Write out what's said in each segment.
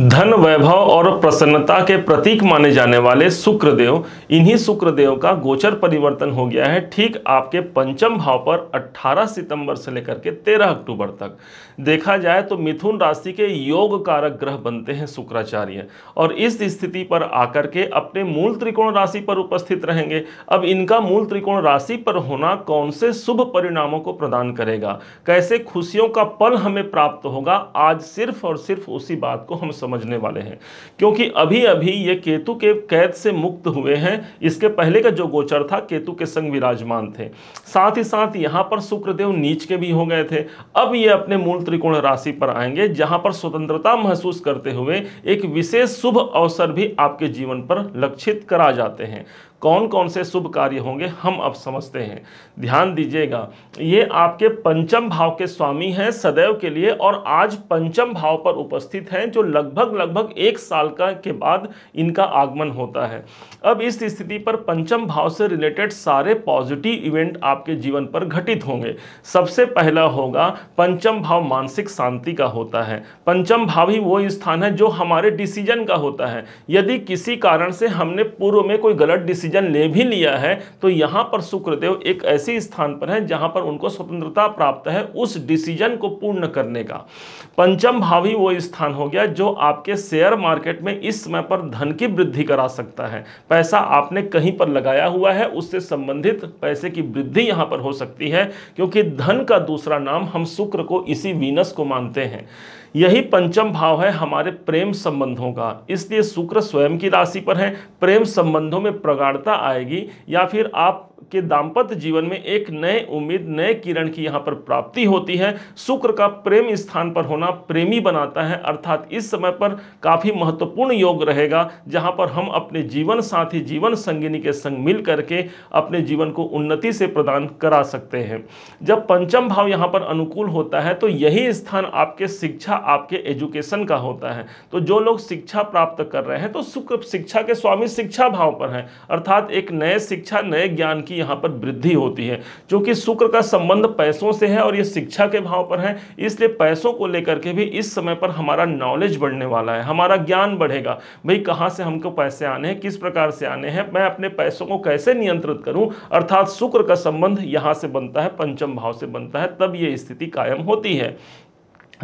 धन वैभव और प्रसन्नता के प्रतीक माने जाने वाले शुक्रदेव इन्हीं शुक्रदेव का गोचर परिवर्तन हो गया है ठीक आपके पंचम भाव पर 18 सितंबर से लेकर के 13 अक्टूबर तक देखा जाए तो मिथुन राशि के योग कारक ग्रह बनते हैं शुक्राचार्य और इस स्थिति पर आकर के अपने मूल त्रिकोण राशि पर उपस्थित रहेंगे अब इनका मूल त्रिकोण राशि पर होना कौन से शुभ परिणामों को प्रदान करेगा कैसे खुशियों का पल हमें प्राप्त होगा आज सिर्फ और सिर्फ उसी बात को हम समझने वाले हैं क्योंकि अभी अभी ये केतु के कैद से मुक्त हुए हैं इसके पहले का जो गोचर था केतु के संग विराजमान थे साथ ही साथ यहाँ पर शुक्रदेव नीच के भी हो गए थे अब ये अपने मूल त्रिकोण राशि पर आएंगे जहाँ पर स्वतंत्रता महसूस करते हुए एक विशेष शुभ अवसर भी आपके जीवन पर लक्षित करा जाते हैं कौन कौन से शुभ कार्य होंगे हम अब समझते हैं ध्यान दीजिएगा ये आपके पंचम भाव के स्वामी हैं सदैव के लिए और आज पंचम भाव पर उपस्थित हैं जो लगभग लगभग एक साल का के बाद इनका आगमन होता है अब इस स्थिति पर पंचम भाव से रिलेटेड सारे पॉजिटिव इवेंट आपके जीवन पर घटित होंगे सबसे पहला होगा पंचम भाव मानसिक शांति का होता है पंचम भाव ही वो स्थान है जो हमारे डिसीजन का होता है यदि किसी कारण से हमने पूर्व में कोई गलत डिसीजन डिसीजन ले भी लिया है तो यहाँ पर शुक्रदेव एक ऐसे स्थान पर है जहाँ पर उनको स्वतंत्रता प्राप्त है उस डिसीजन को पूर्ण करने का पंचम भावी वो स्थान हो गया जो आपके शेयर मार्केट में इस समय पर धन की वृद्धि करा सकता है पैसा आपने कहीं पर लगाया हुआ है उससे संबंधित पैसे की वृद्धि यहाँ पर हो सकती है क्योंकि धन का दूसरा नाम हम शुक्र को इसी वीनस को मानते हैं यही पंचम भाव है हमारे प्रेम संबंधों का इसलिए शुक्र स्वयं की राशि पर है प्रेम संबंधों में प्रगाढ़ता आएगी या फिर आप के दाम्पत्य जीवन में एक नए उम्मीद नए किरण की यहाँ पर प्राप्ति होती है शुक्र का प्रेम स्थान पर होना प्रेमी बनाता है अर्थात इस समय पर काफ़ी महत्वपूर्ण योग रहेगा जहाँ पर हम अपने जीवन साथी जीवन संगिनी के संग मिल करके अपने जीवन को उन्नति से प्रदान करा सकते हैं जब पंचम भाव यहाँ पर अनुकूल होता है तो यही स्थान आपके शिक्षा आपके एजुकेशन का होता है तो जो लोग शिक्षा प्राप्त कर रहे हैं तो शुक्र शिक्षा के स्वामी शिक्षा भाव पर हैं अर्थात एक नए शिक्षा नए ज्ञान की यहाँ पर वृद्धि होती है क्योंकि शुक्र का संबंध पैसों से है और ये शिक्षा के भाव पर है इसलिए पैसों को लेकर के भी इस समय पर हमारा नॉलेज बढ़ने वाला है हमारा ज्ञान बढ़ेगा भाई कहाँ से हमको पैसे आने हैं किस प्रकार से आने हैं मैं अपने पैसों को कैसे नियंत्रित करूँ अर्थात शुक्र का संबंध यहाँ से बनता है पंचम भाव से बनता है तब ये स्थिति कायम होती है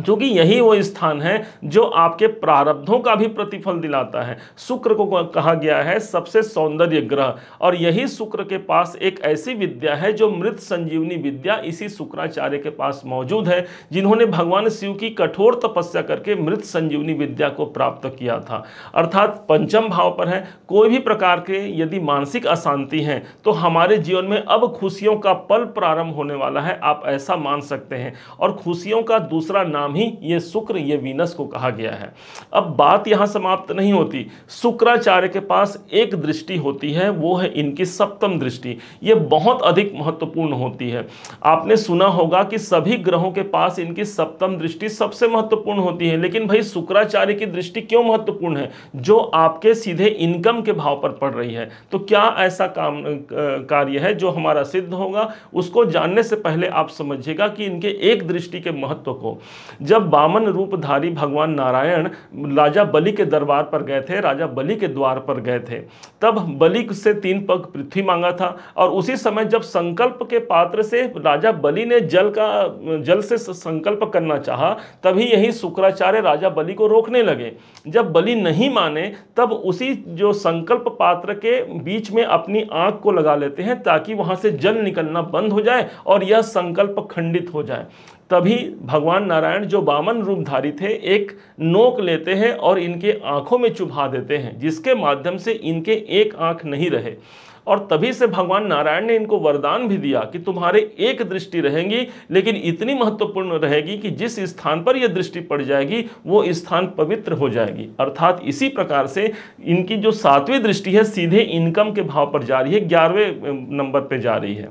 क्योंकि यही वो स्थान है जो आपके प्रारब्धों का भी प्रतिफल दिलाता है शुक्र को कहा गया है सबसे सौंदर्य ग्रह और यही शुक्र के पास एक ऐसी विद्या है जो मृत संजीवनी विद्या इसी शुक्राचार्य के पास मौजूद है जिन्होंने भगवान शिव की कठोर तपस्या करके मृत संजीवनी विद्या को प्राप्त किया था अर्थात पंचम भाव पर है कोई भी प्रकार के यदि मानसिक अशांति है तो हमारे जीवन में अब खुशियों का पल प्रारंभ होने वाला है आप ऐसा मान सकते हैं और खुशियों का दूसरा नाम नाम ही ये शुक्र ये वीनस को कहा गया है अब बात यहाँ समाप्त नहीं होती शुक्राचार्य के पास एक दृष्टि होती है वो है इनकी सप्तम दृष्टि ये बहुत अधिक महत्वपूर्ण होती है आपने सुना होगा कि सभी ग्रहों के पास इनकी सप्तम दृष्टि सबसे महत्वपूर्ण होती है लेकिन भाई शुक्राचार्य की दृष्टि क्यों महत्वपूर्ण है जो आपके सीधे इनकम के भाव पर पड़ रही है तो क्या ऐसा काम कार्य है जो हमारा सिद्ध होगा उसको जानने से पहले आप समझिएगा कि इनके एक दृष्टि के महत्व को जब बामन रूपधारी भगवान नारायण राजा बलि के दरबार पर गए थे राजा बलि के द्वार पर गए थे तब बलि से तीन पग पृथ्वी मांगा था और उसी समय जब संकल्प के पात्र से राजा बलि ने जल का जल से संकल्प करना चाहा तभी यही शुक्राचार्य राजा बलि को रोकने लगे जब बलि नहीं माने तब उसी जो संकल्प पात्र के बीच में अपनी आंख को लगा लेते हैं ताकि वहां से जल निकलना बंद हो जाए और यह संकल्प खंडित हो जाए तभी भगवान नारायण जो बामन रूपधारी थे एक नोक लेते हैं और इनके आँखों में चुभा देते हैं जिसके माध्यम से इनके एक आँख नहीं रहे और तभी से भगवान नारायण ने इनको वरदान भी दिया कि तुम्हारे एक दृष्टि रहेंगी लेकिन इतनी महत्वपूर्ण रहेगी कि जिस स्थान पर यह दृष्टि पड़ जाएगी वो स्थान पवित्र हो जाएगी अर्थात इसी प्रकार से इनकी जो सातवीं दृष्टि है सीधे इनकम के भाव पर जा रही है ग्यारहवें नंबर पर जा रही है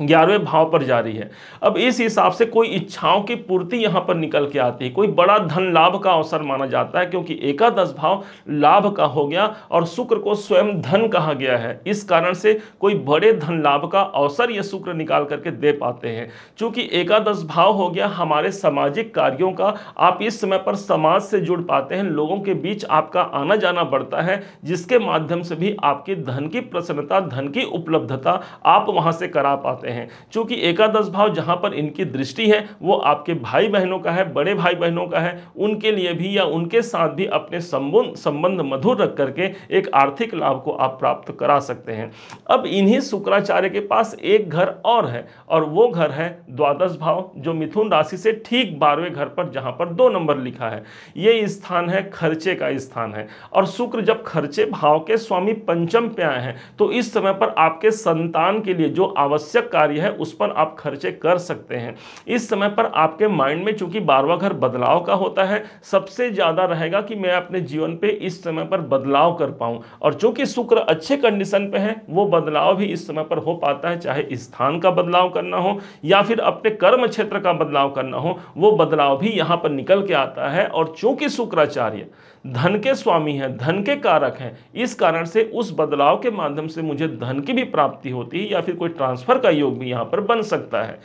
ग्यारहवें भाव पर जा रही है अब इस हिसाब से कोई इच्छाओं की पूर्ति यहाँ पर निकल के आती है कोई बड़ा धन लाभ का अवसर माना जाता है क्योंकि एकादश भाव लाभ का हो गया और शुक्र को स्वयं धन कहा गया है इस कारण से कोई बड़े धन लाभ का अवसर ये शुक्र निकाल करके दे पाते हैं चूंकि एकादश भाव हो गया हमारे सामाजिक कार्यों का आप इस समय पर समाज से जुड़ पाते हैं लोगों के बीच आपका आना जाना बढ़ता है जिसके माध्यम से भी आपकी धन की प्रसन्नता धन की उपलब्धता आप वहाँ से करा पाते पाते हैं चूँकि एकादश भाव जहां पर इनकी दृष्टि है वो आपके भाई बहनों का है बड़े भाई बहनों का है उनके लिए भी या उनके साथ भी अपने संबंध संबंध मधुर रख करके एक आर्थिक लाभ को आप प्राप्त करा सकते हैं अब इन्हीं शुक्राचार्य के पास एक घर और है और वो घर है द्वादश भाव जो मिथुन राशि से ठीक बारहवें घर पर जहां पर दो नंबर लिखा है ये स्थान है खर्चे का स्थान है और शुक्र जब खर्चे भाव के स्वामी पंचम पे आए हैं तो इस समय पर आपके संतान के लिए जो आवश्यक कार्य है उस पर आप खर्चे कर सकते हैं इस समय पर आपके माइंड में चूंकि बारवा घर बदलाव का होता है सबसे ज़्यादा रहेगा कि मैं अपने जीवन पे इस समय पर बदलाव कर पाऊं और चूंकि शुक्र अच्छे कंडीशन पे है वो बदलाव भी इस समय पर हो पाता है चाहे स्थान का बदलाव करना हो या फिर अपने कर्म क्षेत्र का बदलाव करना हो वो बदलाव भी यहां पर निकल के आता है और चूंकि शुक्राचार्य धन के स्वामी हैं धन के कारक हैं इस कारण से उस बदलाव के माध्यम से मुझे धन की भी प्राप्ति होती है या फिर कोई ट्रांसफर का योग योग भी यहाँ पर बन सकता है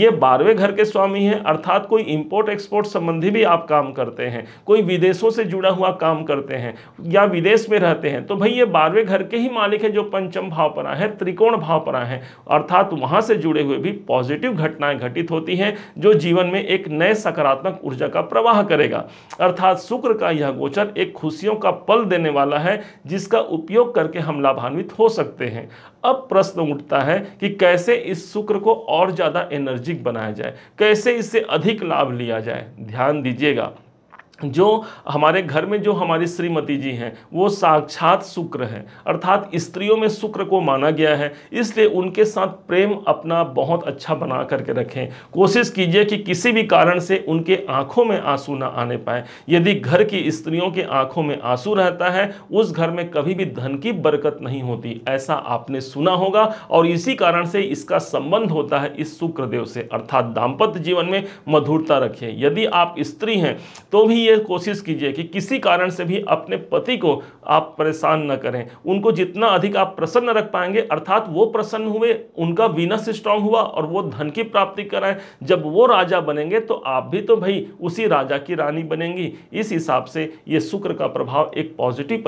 ये बारहवें घर के स्वामी हैं अर्थात कोई इम्पोर्ट एक्सपोर्ट संबंधी भी आप काम करते हैं कोई विदेशों से जुड़ा हुआ काम करते हैं या विदेश में रहते हैं तो भाई ये बारहवें घर के ही मालिक हैं जो पंचम भाव पर आए हैं त्रिकोण भाव पर आए हैं अर्थात वहाँ से जुड़े हुए भी पॉजिटिव घटनाएँ घटित होती हैं जो जीवन में एक नए सकारात्मक ऊर्जा का प्रवाह करेगा अर्थात शुक्र का यह गोचर एक खुशियों का पल देने वाला है जिसका उपयोग करके हम लाभान्वित हो सकते हैं अब प्रश्न उठता है कि कैसे इस शुक्र को और ज़्यादा एनर्जिक बनाया जाए कैसे इससे अधिक लाभ लिया जाए ध्यान दीजिएगा जो हमारे घर में जो हमारी श्रीमती जी हैं वो साक्षात शुक्र हैं अर्थात स्त्रियों में शुक्र को माना गया है इसलिए उनके साथ प्रेम अपना बहुत अच्छा बना करके रखें कोशिश कीजिए कि किसी भी कारण से उनके आंखों में आंसू ना आने पाए यदि घर की स्त्रियों के आंखों में आंसू रहता है उस घर में कभी भी धन की बरकत नहीं होती ऐसा आपने सुना होगा और इसी कारण से इसका संबंध होता है इस शुक्रदेव से अर्थात दाम्पत्य जीवन में मधुरता रखें यदि आप स्त्री हैं तो भी ये कोशिश कीजिए कि किसी कारण से भी अपने पति को आप परेशान न करें उनको जितना अधिक आप प्रसन्न रख पाएंगे अर्थात वो प्रसन्न हुए उनका विनस स्ट्रांग हुआ और वो धन की प्राप्ति कराए जब वो राजा बनेंगे तो आप भी तो भाई उसी राजा की रानी बनेंगी इस हिसाब से ये शुक्र का प्रभाव एक पॉजिटिव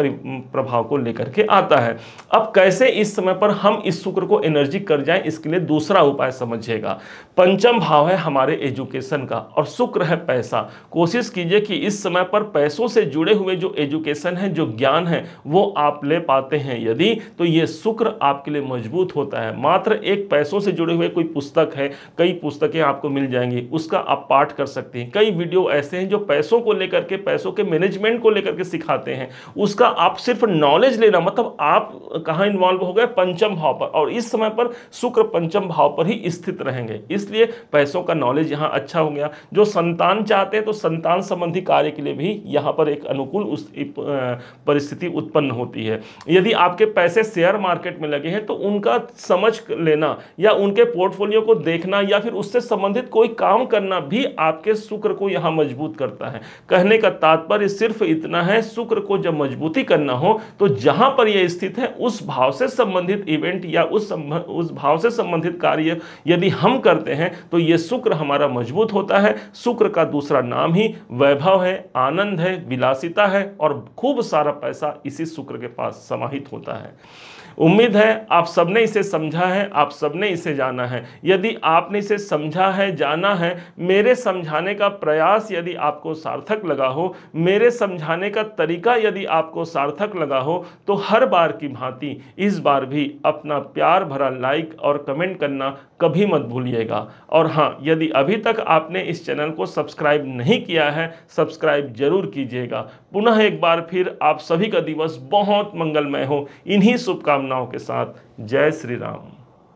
प्रभाव को लेकर के आता है अब कैसे इस समय पर हम इस शुक्र को एनर्जी कर जाएं इसके लिए दूसरा उपाय समझिएगा पंचम भाव है हमारे एजुकेशन का और शुक्र है पैसा कोशिश कीजिए कि इस समय पर पैसों से जुड़े हुए जो एजुकेशन है जो ज्ञान है वो आप ले पाते हैं यदि तो ये शुक्र आपके लिए मजबूत होता है मात्र एक पैसों से जुड़े हुए कोई पुस्तक है कई पुस्तकें आपको मिल जाएंगी उसका आप पाठ कर सकते हैं कई वीडियो ऐसे हैं जो पैसों को लेकर के पैसों के मैनेजमेंट को लेकर के सिखाते हैं उसका आप सिर्फ नॉलेज लेना मतलब आप कहाँ इन्वॉल्व हो गए पंचम भाव पर और इस समय पर शुक्र पंचम भाव पर ही स्थित रहेंगे इसलिए पैसों का नॉलेज यहाँ अच्छा हो गया जो संतान चाहते हैं तो संतान संबंधी कार्य कार्य के लिए भी यहाँ पर एक अनुकूल उस परिस्थिति उत्पन्न होती है यदि आपके पैसे शेयर मार्केट में लगे हैं तो उनका समझ लेना या उनके पोर्टफोलियो को देखना या फिर उससे संबंधित कोई काम करना भी आपके शुक्र को यहाँ मजबूत करता है कहने का तात्पर्य सिर्फ इतना है शुक्र को जब मजबूती करना हो तो जहाँ पर यह स्थित है उस भाव से संबंधित इवेंट या उस उस भाव से संबंधित कार्य यदि हम करते हैं तो ये शुक्र हमारा मजबूत होता है शुक्र का दूसरा नाम ही वैभव है है आनंद है विलासिता है और खूब सारा पैसा इसी शुक्र के पास समाहित होता है उम्मीद है आप सबने इसे समझा है आप सबने इसे जाना है यदि आपने इसे समझा है जाना है मेरे समझाने का प्रयास यदि आपको सार्थक लगा हो मेरे समझाने का तरीका यदि आपको सार्थक लगा हो तो हर बार की भांति इस बार भी अपना प्यार भरा लाइक और कमेंट करना कभी मत भूलिएगा और हाँ यदि अभी तक आपने इस चैनल को सब्सक्राइब नहीं किया है सब्सक्राइब जरूर कीजिएगा पुनः एक बार फिर आप सभी का दिवस बहुत मंगलमय हो इन्हीं शुभकामनाओं के साथ जय श्री राम